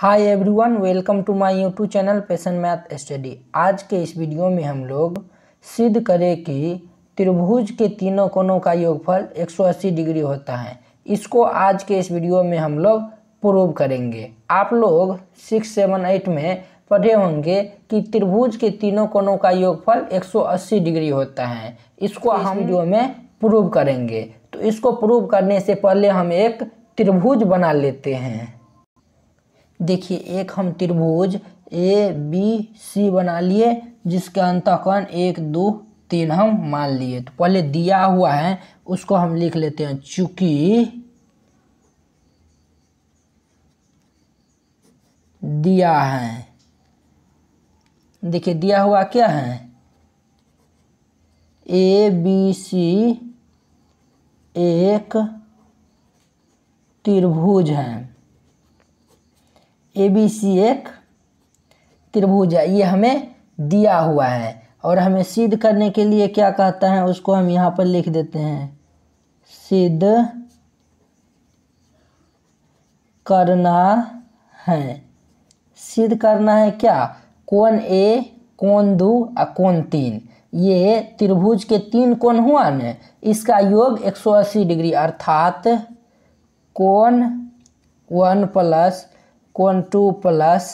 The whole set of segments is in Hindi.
hi everyone welcome to my YouTube channel passion math study आज के इस वीडियो में हम लोग सिद्ध करें कि त्रिभुज के तीनों कोणों का योगफल 180 डिग्री होता है इसको आज के इस वीडियो में हम लोग प्रूव करेंगे आप लोग सिक्स सेवन एट में पढ़े होंगे कि त्रिभुज के तीनों कोणों का योगफल 180 डिग्री होता है इसको तो हम जो वीडियो में प्रूव करेंगे तो इसको प्रूव करने से पहले हम एक त्रिभुज बना लेते हैं देखिए एक हम त्रिभुज ए बी सी बना लिए जिसका अंतकरण एक दो तीन हम मान लिए तो पहले दिया हुआ है उसको हम लिख लेते हैं चूंकि दिया है देखिए दिया हुआ क्या है ए बी सी एक त्रिभुज है ए बी सी एक त्रिभुज है ये हमें दिया हुआ है और हमें सिद्ध करने के लिए क्या कहता है उसको हम यहाँ पर लिख देते हैं सिद्ध करना है सिद्ध करना है क्या कौन ए कौन दो और कौन तीन ये त्रिभुज के तीन कौन हुआ न इसका योग 180 डिग्री अर्थात कौन वन प्लस कोण टू प्लस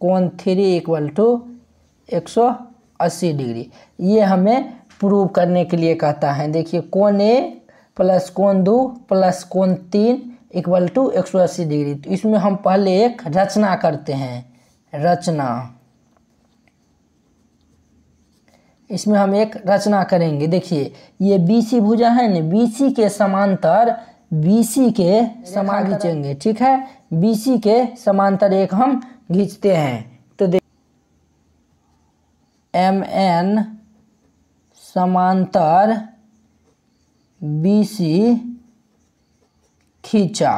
कोण थ्री इक्वल टू एक सौ अस्सी डिग्री ये हमें प्रूव करने के लिए कहता है देखिए कोण ए प्लस कोण दो प्लस कोण तीन इक्वल टू एक सौ अस्सी डिग्री तो इसमें हम पहले एक रचना करते हैं रचना इसमें हम एक रचना करेंगे देखिए ये बी सी भुजा है ना बी सी के समांतर बीसी के समान खींचेंगे ठीक है बीसी के समांतर एक हम खींचते हैं तो देख एम एन समांतर बीसी खींचा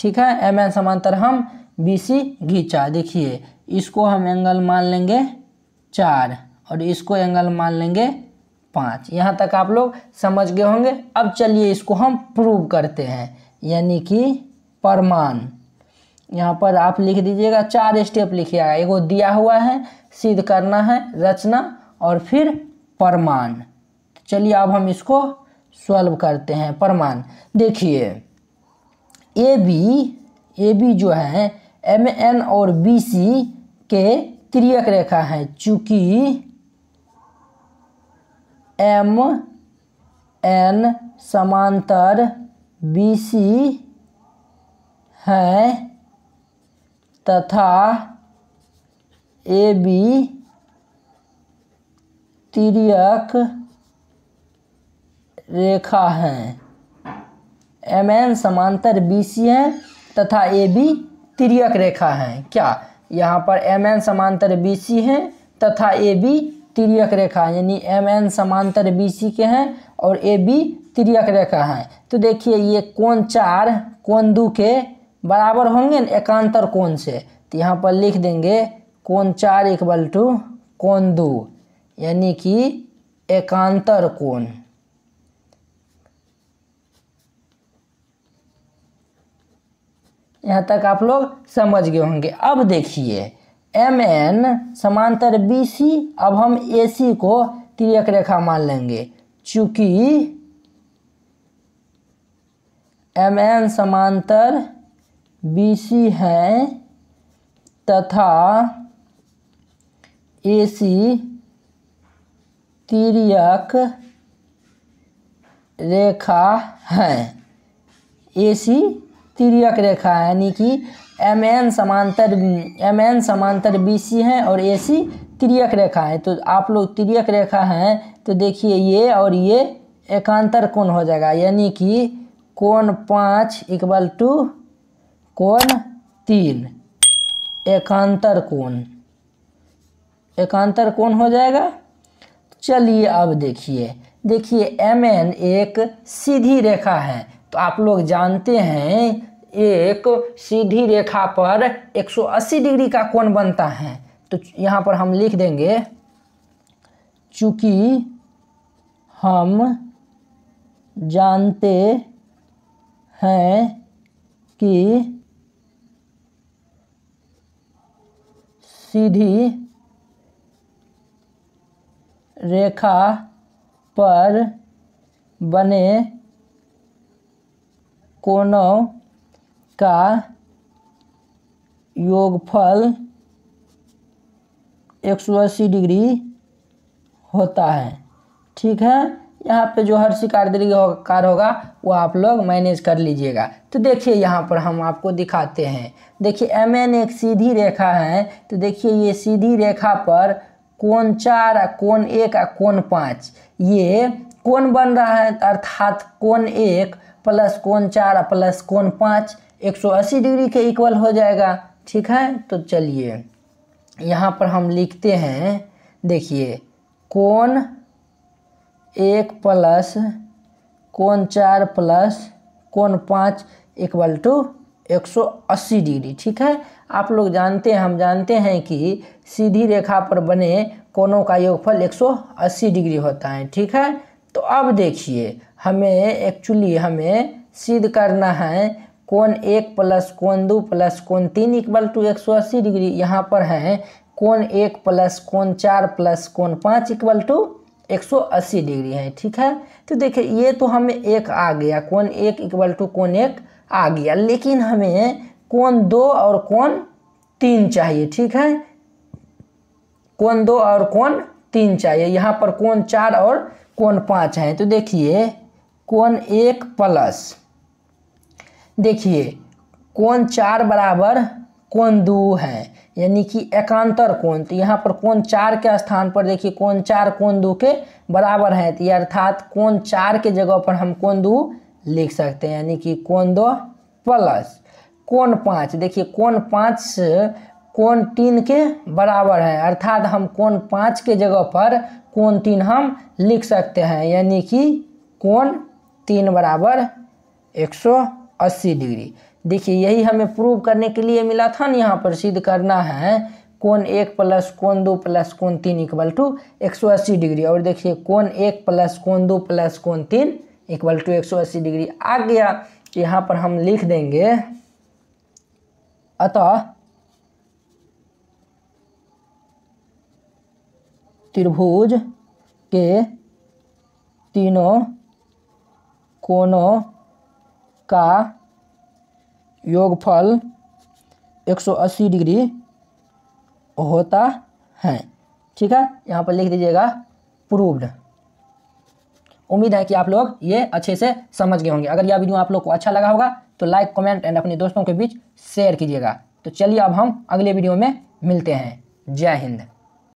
ठीक है एम एन समांतर हम बीसी खींचा देखिए इसको हम एंगल मान लेंगे चार और इसको एंगल मान लेंगे पाँच यहाँ तक आप लोग समझ गए होंगे अब चलिए इसको हम प्रूव करते हैं यानी कि प्रमाण यहाँ पर आप लिख दीजिएगा चार स्टेप लिखिएगा एगो दिया हुआ है सिद्ध करना है रचना और फिर प्रमाण चलिए अब हम इसको सॉल्व करते हैं प्रमाण देखिए ए बी ए बी जो है एम एन और बी सी के त्रियक रेखा है चूँकि एम एन समांतर बी सी है तथा ए बी तिरक रेखा है एम एन समांतर बी सी है तथा ए बी तिरक रेखा है क्या यहाँ पर एम एन समांतर बी सी है तथा ए बी तिरक रेखा है यानी एम एन समांतर बी सी के हैं और ए बी तिरक रेखा है तो देखिए ये कोण चार कोण दो के बराबर होंगे ना एकांतर कोण से तो यहाँ पर लिख देंगे कोण चार इक्वल टू कोण दो यानी कि एकांतर कोण यहाँ तक आप लोग समझ गए होंगे अब देखिए एम एन समांतर बी सी अब हम ए सी को तिरक रेखा मान लेंगे चूंकि एम एन समांतर बी सी हैं तथा ए सी तिरक रेखा है ए सी तिरक रेखा है यानी कि एम एन समांतर एम एन समांतर बी सी है और ए सी त्रियक रेखा है तो आप लोग त्रियक रेखा हैं तो देखिए ये और ये एकांतर कोण हो जाएगा यानी कि कोण पाँच इक्वल टू कोण तीन एकांतर कोण एकांतर कोण हो जाएगा चलिए अब देखिए देखिए एम एन एक सीधी रेखा है तो आप लोग जानते हैं एक सीधी रेखा पर 180 डिग्री का कोण बनता है तो यहाँ पर हम लिख देंगे चूँकि हम जानते हैं कि सीधी रेखा पर बने कोनों का योगफल एक सौ अस्सी डिग्री होता है ठीक है यहाँ पे जो हर शिकार कार होगा वो आप लोग मैनेज कर लीजिएगा तो देखिए यहाँ पर हम आपको दिखाते हैं देखिए एम एन एक सीधी रेखा है तो देखिए ये सीधी रेखा पर कोण चार कोण एक और कोण पाँच ये कोण बन रहा है अर्थात कोण एक प्लस कोण चार प्लस कोण पाँच 180 डिग्री के इक्वल हो जाएगा ठीक है तो चलिए यहाँ पर हम लिखते हैं देखिए कौन एक प्लस कौन चार प्लस कौन पाँच इक्वल टू 180 डिग्री ठीक है आप लोग जानते हैं हम जानते हैं कि सीधी रेखा पर बने कोनों का योगफल 180 डिग्री होता है ठीक है तो अब देखिए हमें एक्चुअली हमें सिद्ध करना है कौन एक प्लस कौन दो प्लस कौन तीन इक्वल टू एक सौ अस्सी डिग्री यहाँ पर है कौन एक प्लस कौन चार प्लस कौन पाँच इक्वल टू एक सौ अस्सी डिग्री है ठीक है तो देखिए ये तो हमें एक आ गया कौन एक इक्वल टू कौन एक आ गया लेकिन हमें कौन दो और कौन तीन चाहिए ठीक है कौन दो और कौन तीन चाहिए यहाँ पर कौन चार और कौन पाँच है तो देखिए कौन एक प्लस देखिए कौन चार बराबर कौन दो है यानी कि एकांतर कौन तो यहाँ पर कौन चार के स्थान पर देखिए कौन चार कौन दो के बराबर है तो अर्थात कौन चार के जगह पर हम कौन दो लिख सकते हैं यानी कि कौन दो प्लस कौन पाँच देखिए कौन पाँच कौन तीन के बराबर है अर्थात हम कौन पाँच के जगह पर कौन तीन हम लिख सकते हैं यानी कि कौन तीन बराबर एक सौ अस्सी डिग्री देखिए यही हमें प्रूव करने के लिए मिला था ना यहाँ पर सिद्ध करना है कौन एक प्लस कौन दो प्लस कौन तीन इक्वल टू एक सौ अस्सी डिग्री और देखिए कौन एक प्लस कौन दो प्लस कौन तीन इक्वल टू एक सौ अस्सी डिग्री आ गया तो यहाँ पर हम लिख देंगे अतः त्रिभुज के तीनों कोनों का योगफल 180 डिग्री होता है ठीक है यहाँ पर लिख दीजिएगा प्रूव्ड उम्मीद है कि आप लोग ये अच्छे से समझ गए होंगे अगर यह वीडियो आप लोग को अच्छा लगा होगा तो लाइक कमेंट एंड अपने दोस्तों के बीच शेयर कीजिएगा तो चलिए अब हम अगले वीडियो में मिलते हैं जय हिंद